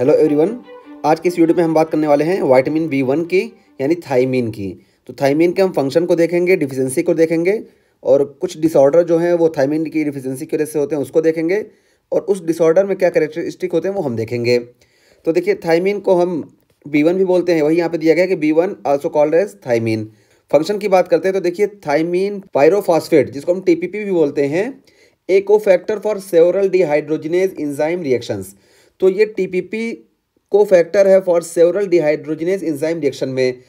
hello everyone आज के इस वीडियो में हम बात करने वाले हैं वाइटामिन बी वन की यानी थाइमीन की तो थाइमीन के हम फंक्शन को देखेंगे डिफिशेंसी को देखेंगे और कुछ डिसऑर्डर जो हैं वो थाइमीन की डिफिशेंसी की वजह से होते हैं उसको देखेंगे और उस डिसऑर्डर में क्या करेक्टरिस्टिक होते हैं वो हम देखेंगे तो देखिए थाइमीन को हम बी वन भी बोलते हैं वही यहाँ पर दिया गया कि B one also called as thiamine function की बात करते हैं तो देखिए थाइमीन पायरोफॉस्फेट जिसको हम टी भी बोलते हैं a cofactor for several dehydrogenase enzyme reactions तो ये टीपीपी को फैक्टर है for several dehydrogenase enzyme reaction में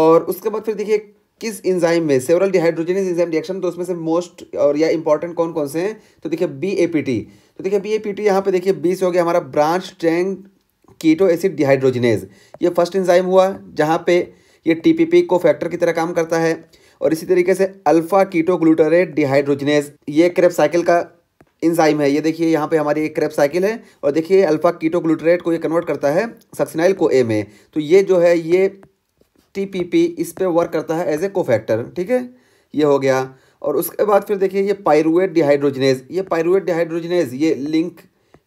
और उसके बाद फिर देखिए किस इंजाइम में सेवरल डिहाइड्रोजनेस इंजाइम रिएक्शन तो उसमें से मोस्ट और या इंपॉर्टेंट कौन कौन से हैं तो देखिए बी ए पी टी तो देखिए बी ए पी टी यहाँ पर देखिए बी से हो गया हमारा ब्रांच स्ट्रेंग कीटो एसिड डिहाइड्रोजनेज ये फर्स्ट इंजाइम हुआ जहाँ पे ये T P P cofactor की तरह काम करता है और इसी तरीके से अल्फा कीटो ग्लूटरेट डिहाइड्रोजनेज ये क्रेप साइकिल का इंजाइम है ये देखिए यहाँ पे हमारी एक क्रेप साइकिल है और देखिए अल्फा कीटो ग्लूटरेट को ये कन्वर्ट करता है सक्सिनाइल को ए में तो ये जो है ये टीपीपी इस पर वर्क करता है एज ए कोफैक्टर ठीक है ये हो गया और उसके बाद फिर देखिए ये पायरुएट डिहाइड्रोजनेज ये पायरुएट डिहाइड्रोजनेज ये link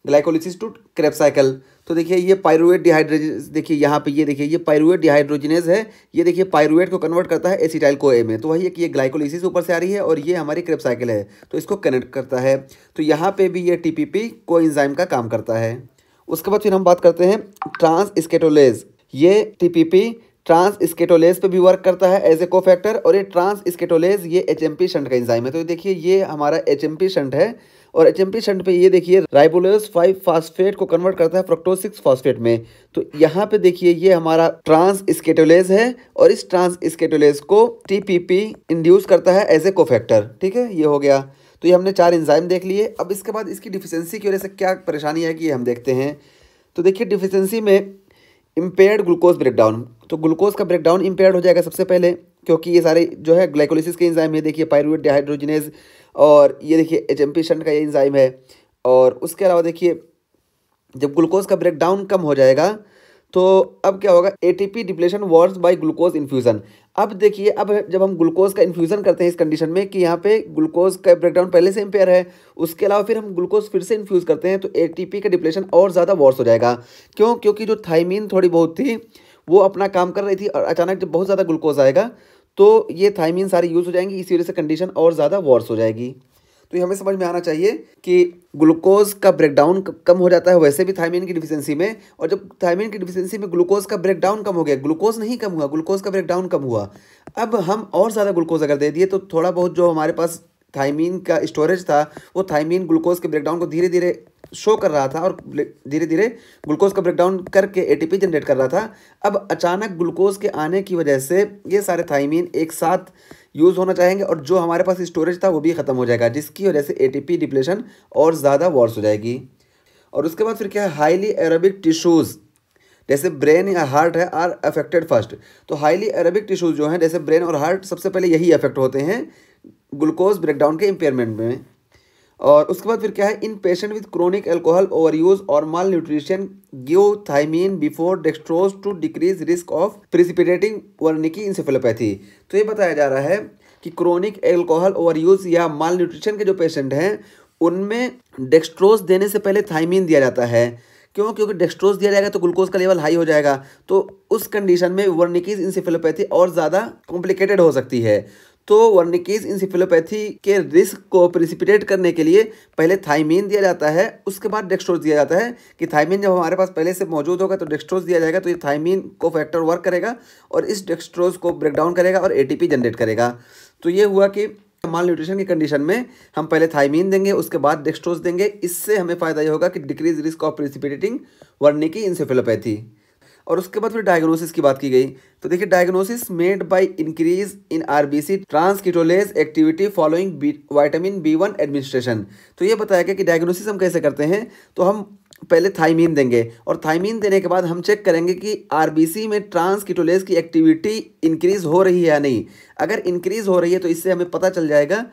glycolysis to Krebs cycle तो देखिए ये पायरुएट डिहाइड्रोज देखिए यहाँ पे ये देखिए ये पायरुएट डिहाइड्रोजिनेज है ये देखिए पायरुएट को कन्वर्ट करता है एसिटाइल को ए में तो वही एक ये ग्लाइकोलिसिस ऊपर से आ रही है और ये हमारी क्रेप साइकिल है तो इसको कनेक्ट करता है तो यहाँ पे भी ये पी को इंजाइम का काम करता है उसके बाद फिर हम बात करते हैं ट्रांस स्केटोलेज ये पी ट्रांस स्केटोलेज पे भी वर्क करता है एज ए कोफैक्टर और ये ट्रांस स्केटोलेज ये एच एम पी शंट का इंजाइम है तो देखिए ये हमारा एच एम पी शंट है और एच शंट पे ये देखिए राइबोलेस फाइव फास्फेट को कन्वर्ट करता है फ्रक्टोसिक्स सिक्स फास्फेट में तो यहाँ पे देखिए ये हमारा ट्रांस स्केटोलेज है और इस ट्रांस स्केटोलेज को टीपीपी इंड्यूस करता है एज ए कोफैक्टर ठीक है ये हो गया तो ये हमने चार इंजाइम देख लिए अब इसके बाद इसकी डिफिशेंसी की वजह से क्या परेशानी है कि ये हम देखते हैं तो देखिए डिफिशेंसी में इम्पेयर्ड ग्लूकोज ब्रेकडाउन तो ग्लूकोज का ब्रेकडाउन इम्पेयर्ड हो जाएगा सबसे पहले क्योंकि ये सारे जो है ग्लाइकोलिसिस के इंजाइम है देखिए पायरुवेट डिहाइड्रोजिनेज और ये देखिए एच एम का ये इंजाइम है और उसके अलावा देखिए जब ग्लूकोज का ब्रेकडाउन कम हो जाएगा तो अब क्या होगा A T P depletion worse by glucose infusion अब देखिए अब जब हम ग्लूकोज का इन्फ्यूज़न करते हैं इस कंडीशन में कि यहाँ पे ग्लूकोज का ब्रेकडाउन पहले से इम्पेयर है उसके अलावा फिर हम ग्लूकोज फिर से इन्फ्यूज़ करते हैं तो ए टी पी का डिप्लेशन और ज़्यादा वॉर्स हो जाएगा क्यों क्योंकि जो थाइमिन थोड़ी बहुत थी वो अपना काम कर रही थी और अचानक जब बहुत ज़्यादा ग्लूकोज आएगा तो ये थाइमिन सारी यूज़ हो जाएंगी इसी वजह से कंडीशन और ज़्यादा वर्स हो जाएगी तो ये हमें समझ में आना चाहिए कि ग्लूकोज का ब्रेकडाउन कम हो जाता है वैसे भी थायमीन की डिफिशेंसी में और जब थायमीन की डिफिशेंसी में ग्लूकोज का ब्रेकडाउन कम हो गया ग्लूकोज नहीं कम हुआ ग्लूकोज का ब्रेकडाउन कम हुआ अब हम और ज़्यादा ग्लूकोज अगर दे दिए तो थोड़ा बहुत जो हमारे पास थायमीन का स्टोरेज था वो थायमीन ग्लूकोज के ब्रेकडाउन को धीरे धीरे शो कर रहा था और धीरे धीरे ग्लूकोज का ब्रेकडाउन करके एटीपी जनरेट कर रहा था अब अचानक ग्लूकोज के आने की वजह से ये सारे थाइमीन एक साथ यूज़ होना चाहेंगे और जो हमारे पास स्टोरेज था वो भी ख़त्म हो जाएगा जिसकी वजह से ए टी और ज़्यादा वॉर्स हो जाएगी और उसके बाद फिर क्या है हाईली एरोबिक टिशूज़ जैसे ब्रेन या हार्ट है आर अफेक्टेड फर्स्ट तो हाईली अरबिक टिश्यूज़ जो हैं जैसे ब्रेन और हार्ट सबसे पहले यही अफेक्ट होते हैं ग्लूकोज ब्रेकडाउन के इम्पेयरमेंट में और उसके बाद फिर क्या है in patient with chronic alcohol over use और malnutrition give thiamine before dextrose to decrease risk of precipitating Wernicke encephalopathy तो ये बताया जा रहा है कि क्रोनिक एल्कोहल ओवर यूज़ या माल न्यूट्रिशन के जो पेशेंट हैं उनमें डेक्स्ट्रोज देने से पहले थाइमीन दिया जाता है क्यों क्योंकि डेक्स्ट्रोज दिया जाएगा तो ग्लूकोज का लेवल हाई हो जाएगा तो उस कंडीशन में वर्निकीज इंसेफेलोपैथी और ज़्यादा कॉम्प्लिकेटेड हो सकती है तो वर्निकीज इंसिफिलोपैथी के रिस्क को प्रिसिपिटेट करने के लिए पहले थाइमीन दिया जाता है उसके बाद डेक्स्ट्रोज दिया जाता है कि थाइमीन जब हमारे पास पहले से मौजूद होगा तो डेक्स्ट्रोज दिया जाएगा तो ये थाइमीन को फैक्टर वर्क करेगा और इस डेक्स्ट्रोज को ब्रेकडाउन करेगा और ए जनरेट करेगा तो ये हुआ कि माल न्यूट्रिशन की कंडीशन में हम पहले थाइमीन देंगे उसके बाद डेक्स्ट्रोज देंगे इससे हमें फ़ायदा ये होगा कि decrease risk of precipitating Wernicke encephalopathy और उसके बाद फिर डायग्नोसिस की बात की गई तो देखिए diagnosis made by increase in RBC transketolase activity following vitamin B one administration तो ये बताया गया कि डायग्नोसिस हम कैसे करते हैं तो हम पहले थाइमीन देंगे और थाइमीन देने के बाद हम चेक करेंगे कि आरबीसी में ट्रांस की एक्टिविटी इंक्रीज हो रही है या नहीं अगर इंक्रीज हो रही है तो इससे हमें पता चल जाएगा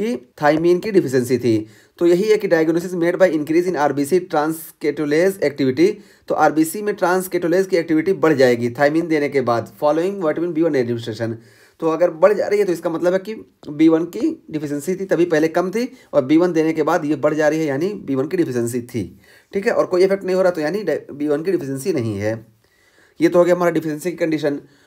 कि थाइमीन की डिफिशियंसी थी तो यही है कि diagnosis made by increase in RBC transketolase activity तो आरबीसी में ट्रांसकेटोलेज की एक्टिविटी बढ़ जाएगी थाइमीन देने के बाद following vitamin B one administration तो अगर बढ़ जा रही है तो इसका मतलब है कि बी वन की डिफिशेंसी थी तभी पहले कम थी और बी वन देने के बाद ये बढ़ जा रही है यानी बी वन की डिफिशेंसी थी ठीक है और कोई इफेक्ट नहीं हो रहा तो यानी बी वन की डिफिशेंसी नहीं है ये तो हो गया हमारा डिफिशेंसी की कंडीशन